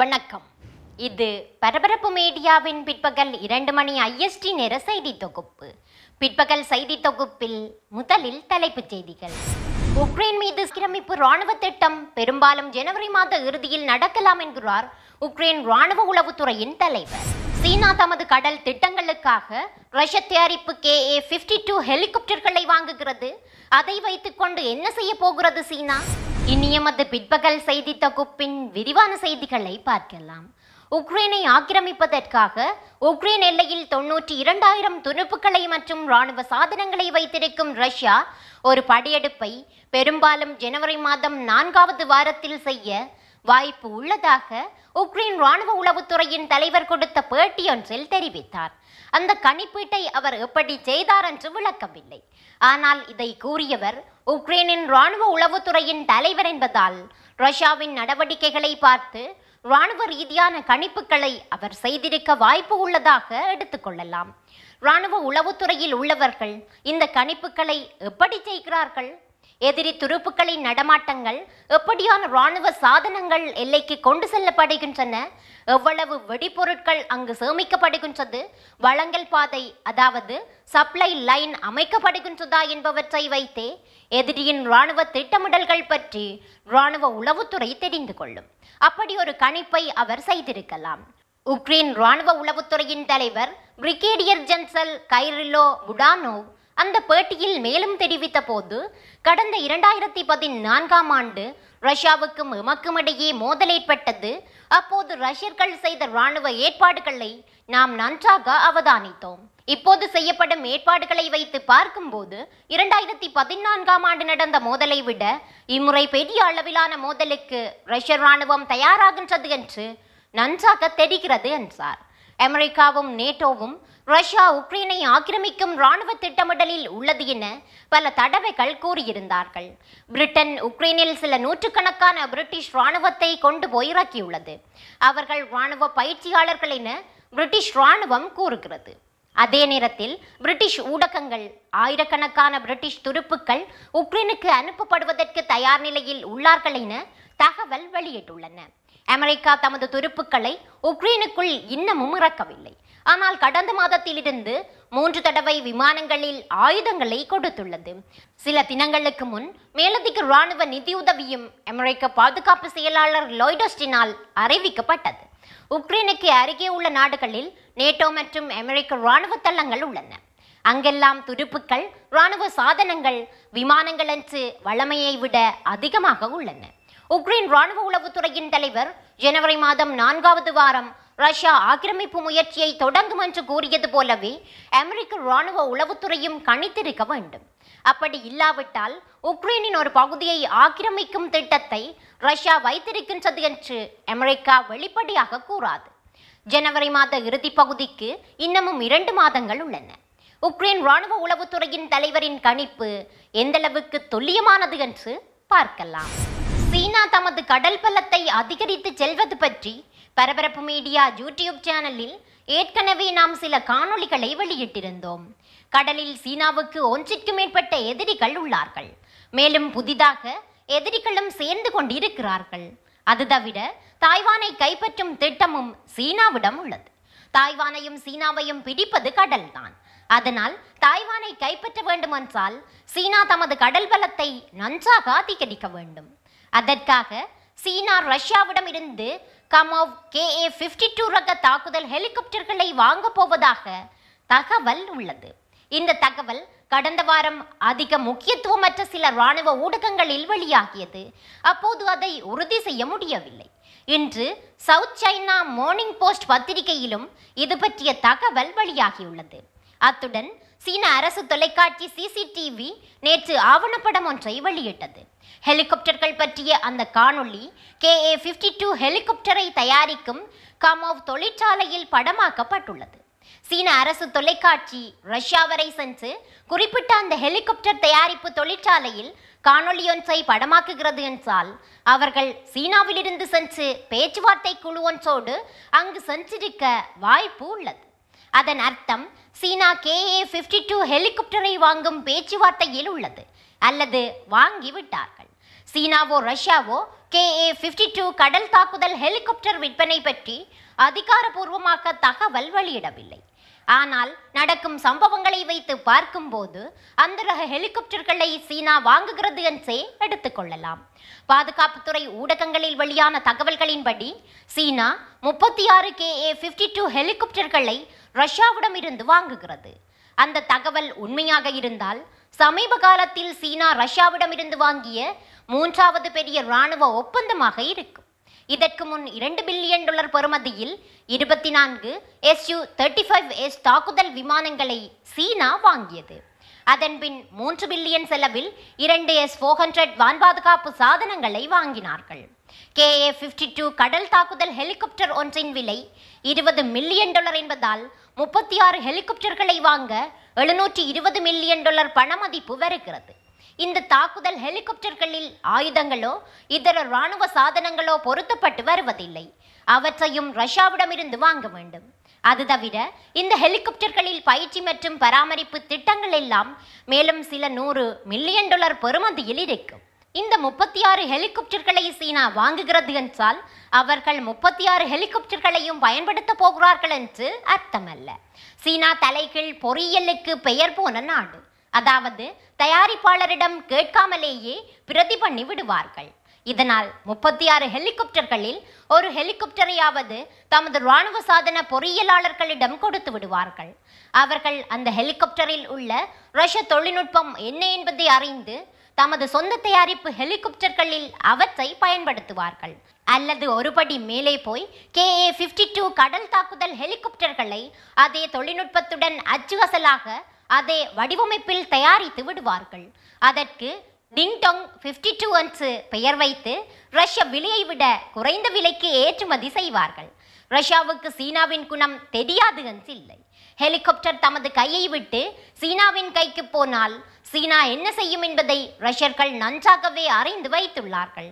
வணக்கம் இது பரபரப்பு மீடியாவின் பிற்பகல் இரண்டு மணி ஐஎஸ்டி நேர செய்தி தொகுப்பு பிற்பகல் செய்தி தொகுப்பில் முதலில் தலைப்புச் செய்திகள் உக்ரைன் மீது கிரமிப்பு ராணுவ திட்டம் பெரும்பாலும் ஜனவரி மாத இறுதியில் நடக்கலாம் என்கிறார் உக்ரைன் ராணுவ உளவுத்துறையின் தலைவர் சீனா தமது கடல் திட்டங்களுக்காக ரஷ்ய தயாரிப்பு கே ஏ ஃபிஃப்டி டூ ஹெலிகாப்டர்களை வாங்குகிறது அதை வைத்துக்கொண்டு என்ன செய்ய போகிறது சீனா இனியமது பிற்பகல் செய்தி தொகுப்பின் விரிவான செய்திகளை பார்க்கலாம் உக்ரைனை ஆக்கிரமிப்பதற்காக உக்ரைன் எல்லையில் தொன்னூற்றி இரண்டாயிரம் துருப்புக்களை மற்றும் இராணுவ சாதனங்களை வைத்திருக்கும் ரஷ்யா ஒரு படையெடுப்பை பெரும்பாலும் ஜனவரி மாதம் நான்காவது வாரத்தில் செய்ய வாய்ப்பு உள்ளதாக உக்ரைன் ராணுவ உளவுத்துறையின் தலைவர் கொடுத்த பேட்டி ஒன்றில் தெரிவித்தார் அந்த கணிப்பீட்டை அவர் எப்படி செய்தார் என்று விளக்கவில்லை ஆனால் இதை கூறியவர் உக்ரைனின் ராணுவ உளவுத்துறையின் தலைவர் என்பதால் ரஷ்யாவின் நடவடிக்கைகளை பார்த்து ராணுவ ரீதியான கணிப்புகளை அவர் செய்திருக்க வாய்ப்பு உள்ளதாக எடுத்துக்கொள்ளலாம் ராணுவ உளவுத்துறையில் உள்ளவர்கள் இந்த கணிப்புகளை எப்படி செய்கிறார்கள் எதிரி துருப்புக்களின் நடமாட்டங்கள் எப்படியான இராணுவ சாதனங்கள் எல்லைக்கு கொண்டு செல்லப்படுகின்றன எவ்வளவு வெடிபொருட்கள் அங்கு சேமிக்கப்படுகின்றது வழங்கல் பாதை அதாவது சப்ளை லைன் அமைக்கப்படுகின்றதா என்பவற்றை வைத்தே எதிரியின் இராணுவ திட்டமிடல்கள் பற்றி இராணுவ உளவுத்துறை தெரிந்து கொள்ளும் அப்படி ஒரு கணிப்பை அவர் செய்திருக்கலாம் உக்ரைன் இராணுவ உளவுத்துறையின் தலைவர் பிரிகேடியர் ஜென்சல் கைரிலோ புடானோவ் அந்த பேட்டியில் மேலும் தெரிவித்த போது கடந்த இரண்டாயிரத்தி பதினான்காம் ஆண்டு ரஷ்யாவுக்கும் எமக்கும் இடையே மோதல் ஏற்பட்டது அப்போது ரஷ்யர்கள் செய்த இராணுவ ஏற்பாடுகளை நாம் நன்றாக அவதானித்தோம் இப்போது செய்யப்படும் ஏற்பாடுகளை வைத்து பார்க்கும்போது இரண்டாயிரத்தி பதினான்காம் ஆண்டு நடந்த மோதலை விட இம்முறை பெரிய அளவிலான மோதலுக்கு ரஷ்ய இராணுவம் தயாராகின்றது என்று நன்றாக தெரிகிறது என்றார் அமெரிக்காவும் நேட்டோவும் ரஷ்யா உக்ரைனை ஆக்கிரமிக்கும் ராணுவ திட்டமிடலில் உள்ளது என பல தடவைகள் கூறியிருந்தார்கள் பிரிட்டன் உக்ரைனில் சில நூற்றுக்கணக்கான பிரிட்டிஷ் ராணுவத்தை கொண்டு போய் இறக்கியுள்ளது அவர்கள் ராணுவ பயிற்சியாளர்கள் என பிரிட்டிஷ் ராணுவம் கூறுகிறது அதே நேரத்தில் பிரிட்டிஷ் ஊடகங்கள் ஆயிரக்கணக்கான பிரிட்டிஷ் துருப்புக்கள் உக்ரைனுக்கு அனுப்பப்படுவதற்கு தயார் நிலையில் உள்ளார்கள் என தகவல் வெளியிட்டுள்ளன அமெரிக்கா தமது துருப்புக்களை உக்ரைனுக்குள் இன்னமும் இறக்கவில்லை ஆனால் கடந்த மாதத்திலிருந்து மூன்று தடவை விமானங்களில் ஆயுதங்களை கொடுத்துள்ளது சில தினங்களுக்கு முன் மேலதிக இராணுவ நிதியுதவியும் அமெரிக்க பாதுகாப்பு செயலாளர் லோய்டோஸ்டினால் அறிவிக்கப்பட்டது உக்ரைனுக்கு அருகே உள்ள நாடுகளில் நேட்டோ மற்றும் அமெரிக்க இராணுவ தளங்கள் உள்ளன அங்கெல்லாம் துருப்புக்கள் ராணுவ சாதனங்கள் விமானங்கள் என்று வளமையை விட அதிகமாக உள்ளன உக்ரைன் ராணுவ உளவுத்துறையின் தலைவர் ஜனவரி மாதம் நான்காவது வாரம் ரஷ்யா ஆக்கிரமிப்பு முயற்சியை தொடங்கும் என்று கூறியது போலவே அமெரிக்க ராணுவ உளவுத்துறையும் கணித்திருக்க வேண்டும் அப்படி இல்லாவிட்டால் உக்ரைனின் ஒரு பகுதியை ஆக்கிரமிக்கும் திட்டத்தை ரஷ்யா வைத்திருக்கின்றது என்று அமெரிக்கா வெளிப்படையாக கூறாது ஜனவரி மாத இறுதி பகுதிக்கு இன்னமும் இரண்டு மாதங்கள் உள்ளன உக்ரைன் ராணுவ உளவுத்துறையின் தலைவரின் கணிப்பு எந்தளவுக்கு துல்லியமானது என்று பார்க்கலாம் சீனா தமது கடல் பலத்தை அதிகரித்து செல்வது பற்றி பரபரப்பு மீடியா யூடியூப் சேனலில் ஏற்கனவே நாம் சில காணொளிகளை வெளியிட்டிருந்தோம் கடலில் சீனாவுக்கு ஒன்றிற்கு மேற்பட்ட எதிரிகள் உள்ளார்கள் மேலும் புதிதாக எதிரிகளும் சேர்ந்து கொண்டிருக்கிறார்கள் அது தவிர தாய்வானை கைப்பற்றும் திட்டமும் சீனாவிடம் உள்ளது தாய்வானையும் சீனாவையும் பிடிப்பது கடல்தான் அதனால் தாய்வானை கைப்பற்ற வேண்டுமென்றால் சீனா தமது கடல் பலத்தை நன்றாக அதிகரிக்க வேண்டும் அதற்காக சீனா ரஷ்யாவிடம் இருந்து கமோவ் கேஏ ஃபிஃப்டி டூ ரக தாக்குதல் ஹெலிகாப்டர்களை வாங்கப் போவதாக தகவல் உள்ளது இந்த தகவல் கடந்த வாரம் அதிக முக்கியத்துவமற்ற சில இராணுவ ஊடகங்களில் வெளியாகியது அப்போது அதை உறுதி செய்ய முடியவில்லை இன்று சவுத் சைனா மார்னிங் போஸ்ட் பத்திரிகையிலும் இது பற்றிய தகவல் வெளியாகியுள்ளது அத்துடன் சீன அரசு தொலைக்காட்சி சிசிடிவி நேற்று ஆவணப்படம் ஒன்றை வெளியிட்டது ஹெலிகாப்டர்கள் பற்றிய அந்த காணொளி கே ஏ ஃபிஃப்டி டூ ஹெலிகாப்டரை தயாரிக்கும் காமோவ் தொழிற்சாலையில் படமாக்கப்பட்டுள்ளது சீன அரசு தொலைக்காட்சி ரஷ்யா வரை சென்று குறிப்பிட்ட அந்த ஹெலிகாப்டர் தயாரிப்பு தொழிற்சாலையில் காணொலி ஒன்றை படமாக்குகிறது என்றால் அவர்கள் சீனாவிலிருந்து சென்று பேச்சுவார்த்தை குழு ஒன்றோடு அங்கு சென்றிருக்க வாய்ப்பு உள்ளது அதன் அர்த்தம் சீனா கேஏ ஃபிஃப்டி டூ ஹெலிகாப்டரை வாங்கும் பேச்சுவார்த்தையில் உள்ளது அல்லது வாங்கிவிட்டார்கள் சீனாவோ ரஷ்யாவோ கேஏ ஃபிஃப்டி டூ கடல் தாக்குதல் ஹெலிகாப்டர் விற்பனை பற்றி அதிகாரப்பூர்வமாக தகவல் வெளியிடவில்லை ஆனால் நடக்கும் சம்பவங்களை வைத்து பார்க்கும்போது அந்த ரக ஹெலிகாப்டர்களை சீனா வாங்குகிறது என்றே எடுத்துக்கொள்ளலாம் பாதுகாப்புத்துறை ஊடகங்களில் வெளியான தகவல்களின்படி சீனா முப்பத்தி ஆறு கே ஏ ஃபிஃப்டி டூ ஹெலிகாப்டர்களை ரஷ்யாவிடம் இருந்து வாங்குகிறது அந்த தகவல் உண்மையாக இருந்தால் சமீப காலத்தில் சீனா ரஷ்யாவிடமிருந்து வாங்கிய மூன்றாவது பெரிய இராணுவ ஒப்பந்தமாக இருக்கும் இதற்கு முன் இரண்டு பில்லியன் டாலர் பெறுமதியில் இருபத்தி நான்கு எஸ்யூ தேர்ட்டி ஃபைவ் எஸ் தாக்குதல் விமானங்களை சீனா வாங்கியது அதன்பின் மூன்று பில்லியன் செலவில் இரண்டு எஸ் ஃபோர் ஹண்ட்ரட் வான் பாதுகாப்பு சாதனங்களை வாங்கினார்கள் ஏ ஃபிஃப்டி டூ கடல் தாக்குதல் ஹெலிகாப்டர் ஒன்றின் விலை இருபது மில்லியன் டாலர் என்பதால் முப்பத்தி ஆறு ஹெலிகாப்டர்களை வாங்க எழுநூற்றி இருபது மில்லியன் டாலர் பண மதிப்பு வருகிறது இந்த தாக்குதல் ஹெலிகாப்டர்களில் ஆயுதங்களோ இதர இராணுவ சாதனங்களோ பொருத்தப்பட்டு வருவதில்லை அவற்றையும் ரஷ்யாவிடமிருந்து வாங்க வேண்டும் அது தவிர இந்த ஹெலிகாப்டர்களில் பயிற்சி மற்றும் பராமரிப்பு திட்டங்கள் எல்லாம் மேலும் சில நூறு மில்லியன் டாலர் பெறுமதியில் இருக்கும் இந்த முப்பத்தி ஆறு ஹெலிகாப்டர்களை சீனா வாங்குகிறது என்றால் அவர்கள் முப்பத்தி ஆறு ஹெலிகாப்டர்களையும் பயன்படுத்த போகிறார்கள் என்று அர்த்தமல்ல சீனா தலைகீழ் பொறியியலுக்கு பெயர் போன நாடு அதாவது தயாரிப்பாளரிடம் கேட்காமலேயே பிரதி பண்ணி விடுவார்கள் இதனால் முப்பத்தி ஆறு ஹெலிகாப்டர்களில் ஒரு ஹெலிகாப்டரையாவது தமது இராணுவ சாதன பொறியியலாளர்களிடம் கொடுத்து விடுவார்கள் அவர்கள் அந்த ஹெலிகாப்டரில் உள்ள ரஷ்ய தொழில்நுட்பம் என்ன என்பதை அறிந்து தமது சொந்த தயாரிப்பு ஹெலிகாப்டர்களில் அவற்றை பயன்படுத்துவார்கள் அல்லது ஒருபடி மேலே போய் கே ஏ ஃபிஃப்டி டூ கடல் தாக்குதல் ஹெலிகாப்டர்களை அதே தொழில்நுட்பத்துடன் அச்சுவசலாக அதை வடிவமைப்பில் தயாரித்து விடுவார்கள் அதற்கு டிங்டோங் ஃபிஃப்டி டூ ஒன்ஸு பெயர் வைத்து ரஷ்ய விலையை விட குறைந்த விலைக்கு ஏற்றுமதி செய்வார்கள் ரஷ்யாவுக்கு சீனாவின் குணம் தெரியாது என்று இல்லை ஹெலிகாப்டர் தமது கையை விட்டு சீனாவின் கைக்கு போனால் சீனா என்ன செய்யும் என்பதை ரஷ்யர்கள் நன்றாகவே அறிந்து வைத்துள்ளார்கள்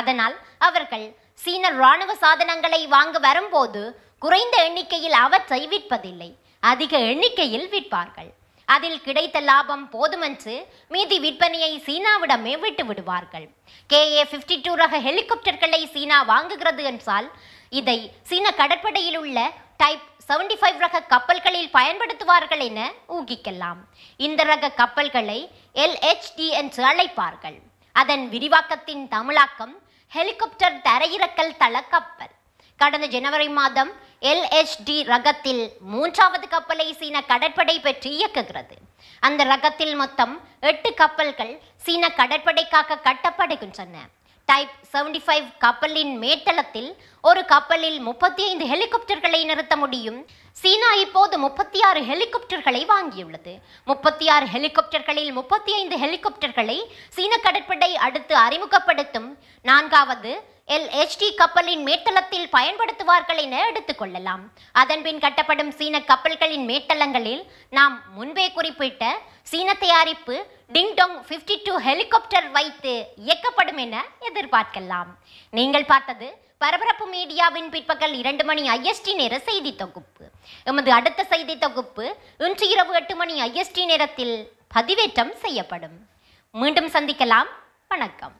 அதனால் அவர்கள் சீன இராணுவ சாதனங்களை வாங்க வரும்போது குறைந்த எண்ணிக்கையில் அவற்றை விற்பதில்லை அதிக எண்ணிக்கையில் விற்பார்கள் அதில் கிடைத்த லாபம் போதுமென்று மீதி விற்பனையை சீனாவிடமே விட்டு விடுவார்கள் கே ஏ ஃபிஃப்டி டூ ரக ஹெலிகாப்டர்களை சீனா வாங்குகிறது என்றால் இதை சீன கடற்படையில் உள்ள டைப் செவன்டி ஃபைவ் ரக கப்பல்களில் பயன்படுத்துவார்கள் என ஊகிக்கலாம் இந்த ரக கப்பல்களை எல்ஹெச்டி என்று அழைப்பார்கள் அதன் விரிவாக்கத்தின் தமிழாக்கம் ஹெலிகாப்டர் தரையிறக்கல் தள கப்பல் கடந்த ஜனவரி மாதம் எல்எச்டி ரகத்தில் மூன்றாவது கப்பலை சீன கடற்படை பெற்று இயக்குகிறது அந்த ரகத்தில் மொத்தம் எட்டு கப்பல்கள் சீன கடற்படைக்காக கட்டப்படுகின்றன டைப் செவன்டி ஃபைவ் கப்பலின் மேட்டளத்தில் ஒரு கப்பலில் முப்பத்தி ஐந்து ஹெலிகாப்டர்களை நிறுத்த முடியும் சீனா இப்போது முப்பத்தி ஆறு ஹெலிகாப்டர்களை வாங்கியுள்ளது முப்பத்தி ஆறு ஹெலிகாப்டர்களில் முப்பத்தி ஐந்து ஹெலிகாப்டர்களை சீன கடற்படை அடுத்து அறிமுகப்படுத்தும் நான்காவது எல்ஹெச்டி கப்பலின் மேட்டளத்தில் பயன்படுத்துவார்கள் என எடுத்துக்கொள்ளலாம் அதன்பின் கட்டப்படும் சீன கப்பல்களின் மேட்டலங்களில் நாம் முன்பே குறிப்பிட்ட சீன தயாரிப்பு டிங்டோங் ஃபிஃப்டி டூ ஹெலிகாப்டர் வைத்து இயக்கப்படும் என எதிர்பார்க்கலாம் நீங்கள் பார்த்தது பரபரப்பு மீடியாவின் பிற்பகல் இரண்டு மணி ஐஎஸ்டி நேர செய்தி தொகுப்பு எமது அடுத்த செய்தி தொகுப்பு இன்று இரவு எட்டு மணி ஐஎஸ்டி நேரத்தில் பதிவேற்றம் செய்யப்படும் மீண்டும் சந்திக்கலாம் வணக்கம்